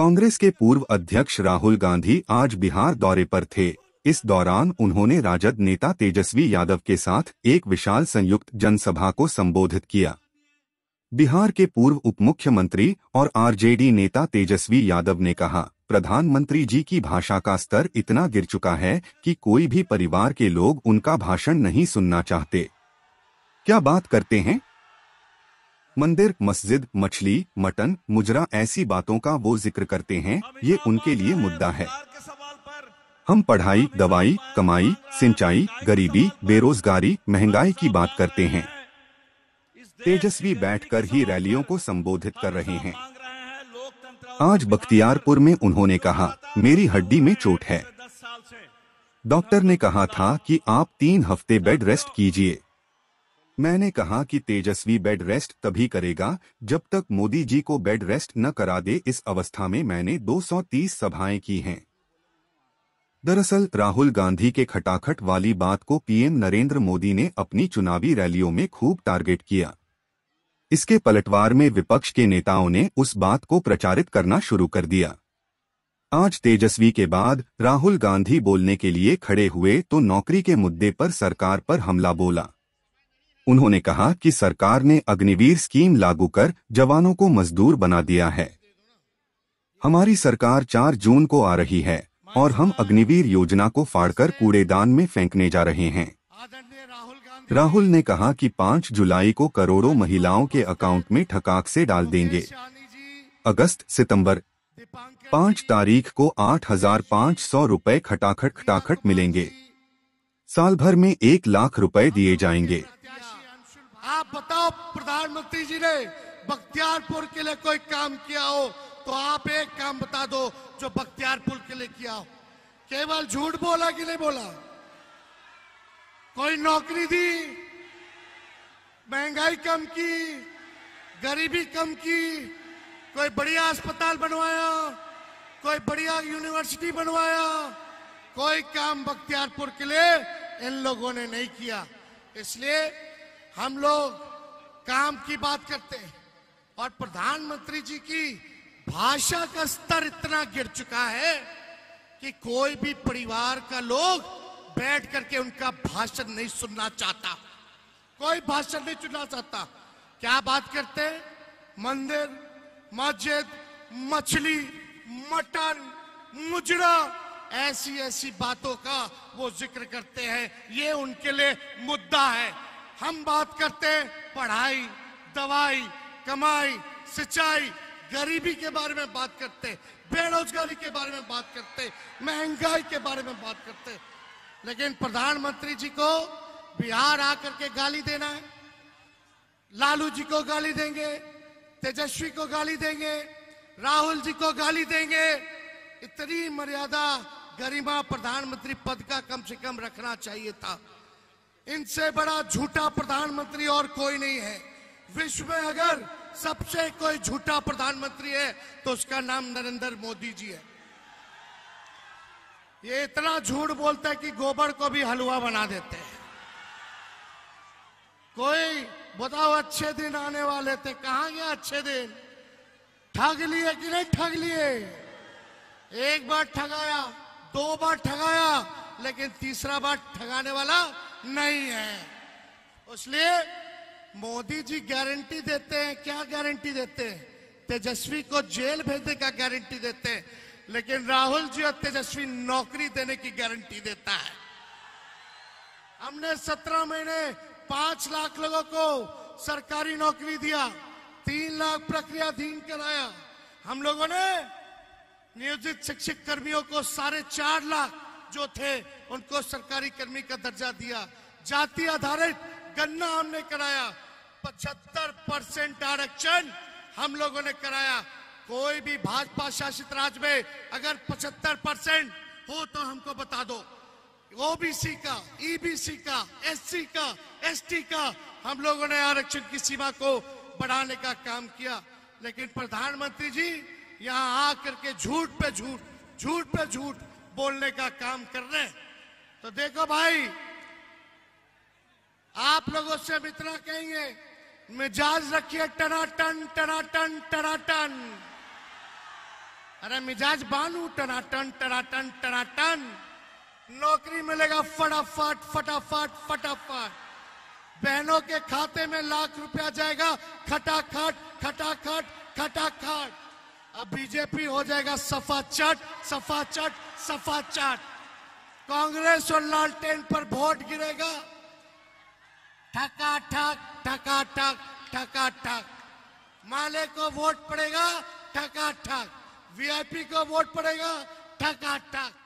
कांग्रेस के पूर्व अध्यक्ष राहुल गांधी आज बिहार दौरे पर थे इस दौरान उन्होंने राजद नेता तेजस्वी यादव के साथ एक विशाल संयुक्त जनसभा को संबोधित किया बिहार के पूर्व उपमुख्यमंत्री और आरजेडी नेता तेजस्वी यादव ने कहा प्रधानमंत्री जी की भाषा का स्तर इतना गिर चुका है कि कोई भी परिवार के लोग उनका भाषण नहीं सुनना चाहते क्या बात करते हैं मंदिर मस्जिद मछली मटन मुजरा ऐसी बातों का वो जिक्र करते हैं ये उनके लिए मुद्दा है हम पढ़ाई दवाई कमाई सिंचाई गरीबी बेरोजगारी महंगाई की बात करते हैं तेजस्वी बैठकर ही रैलियों को संबोधित कर रहे हैं आज बख्तियारपुर में उन्होंने कहा मेरी हड्डी में चोट है डॉक्टर ने कहा था कि आप तीन हफ्ते बेड रेस्ट कीजिए मैंने कहा कि तेजस्वी बेड रेस्ट तभी करेगा जब तक मोदी जी को बेड रेस्ट न करा दे इस अवस्था में मैंने 230 सभाएं की हैं दरअसल राहुल गांधी के खटाखट वाली बात को पीएम नरेंद्र मोदी ने अपनी चुनावी रैलियों में खूब टारगेट किया इसके पलटवार में विपक्ष के नेताओं ने उस बात को प्रचारित करना शुरू कर दिया आज तेजस्वी के बाद राहुल गांधी बोलने के लिए खड़े हुए तो नौकरी के मुद्दे पर सरकार पर हमला बोला उन्होंने कहा कि सरकार ने अग्निवीर स्कीम लागू कर जवानों को मजदूर बना दिया है हमारी सरकार 4 जून को आ रही है और हम अग्निवीर योजना को फाड़कर कूड़ेदान में फेंकने जा रहे हैं राहुल ने कहा कि 5 जुलाई को करोड़ों महिलाओं के अकाउंट में ठकाक से डाल देंगे अगस्त सितंबर पाँच तारीख को आठ हजार पाँच सौ रूपए खटाखट खटाखट मिलेंगे साल भर में एक लाख रुपए दिए जाएंगे आप बताओ प्रधानमंत्री जी ने बख्तियारपुर के लिए कोई काम किया हो तो आप एक काम बता दो जो बख्तियारपुर के लिए किया हो केवल झूठ बोला कि नहीं बोला कोई नौकरी दी महंगाई कम की गरीबी कम की कोई बढ़िया अस्पताल बनवाया कोई बढ़िया यूनिवर्सिटी बनवाया कोई काम बख्तियारपुर के लिए इन लोगों ने नहीं किया इसलिए हम लोग काम की बात करते हैं और प्रधानमंत्री जी की भाषा का स्तर इतना गिर चुका है कि कोई भी परिवार का लोग बैठ करके उनका भाषण नहीं सुनना चाहता कोई भाषण नहीं सुनना चाहता क्या बात करते हैं मंदिर मस्जिद मछली मटन मुजरा ऐसी ऐसी बातों का वो जिक्र करते हैं ये उनके लिए मुद्दा है हम बात करते पढ़ाई दवाई कमाई सिंचाई गरीबी के बारे में बात करते बेरोजगारी के बारे में बात करते महंगाई के बारे में बात करते लेकिन प्रधानमंत्री जी को बिहार आकर के गाली देना है लालू जी को गाली देंगे तेजस्वी को गाली देंगे राहुल जी को गाली देंगे इतनी मर्यादा गरिमा प्रधानमंत्री पद का कम से कम रखना चाहिए था इनसे बड़ा झूठा प्रधानमंत्री और कोई नहीं है विश्व में अगर सबसे कोई झूठा प्रधानमंत्री है तो उसका नाम नरेंद्र मोदी जी है ये इतना झूठ बोलता है कि गोबर को भी हलवा बना देते हैं कोई बताओ अच्छे दिन आने वाले थे कहा गया अच्छे दिन ठग लिए कि नहीं ठग लिए एक बार ठगाया दो बार ठगाया लेकिन तीसरा बार ठगाने वाला नहीं है इसलिए मोदी जी गारंटी देते हैं क्या गारंटी देते हैं तेजस्वी को जेल भेजने का गारंटी देते हैं लेकिन राहुल जी और तेजस्वी नौकरी देने की गारंटी देता है हमने सत्रह महीने पांच लाख लोगों को सरकारी नौकरी दिया तीन लाख प्रक्रियाधीन कराया हम लोगों ने नियोजित शिक्षक कर्मियों को साढ़े चार लाख जो थे उनको सरकारी कर्मी का दर्जा दिया जाति आधारित गन्ना हमने कराया 75 परसेंट आरक्षण हम लोगों ने कराया कोई भी भाजपा शासित राज्य में अगर 75 परसेंट हो तो हमको बता दो ओबीसी का ईबीसी का एससी का एसटी का हम लोगों ने आरक्षण की सीमा को बढ़ाने का काम किया लेकिन प्रधानमंत्री जी यहाँ आकर के झूठ पे झूठ झूठ पे झूठ बोलने का काम कर रहे हैं तो देखो भाई आप लोगों से मित्रा कहेंगे मिजाज रखिए टनाटन टनाटन टनाटन अरे मिजाज बानू टनाटन टनाटन टनाटन नौकरी मिलेगा फटाफट फटाफट फटाफट बहनों के खाते में लाख रुपया जाएगा खटाखट खटाखट खटाखट अब बीजेपी हो जाएगा सफा चट सफा चट सफा चाट कांग्रेस और लालटेन पर वोट गिरेगा ठका ठक ठका ठक ठका ठक माले को वोट पड़ेगा ठका ठक वीआईपी को वोट पड़ेगा ठका ठक